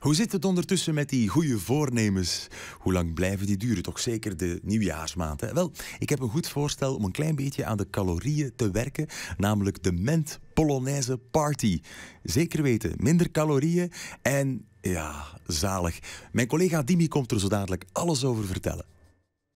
Hoe zit het ondertussen met die goede voornemens? Hoe lang blijven die duren? Toch zeker de nieuwjaarsmaand. Hè? Wel, ik heb een goed voorstel om een klein beetje aan de calorieën te werken, namelijk de Ment Polonaise Party. Zeker weten, minder calorieën en ja, zalig. Mijn collega Dimi komt er zo dadelijk alles over vertellen.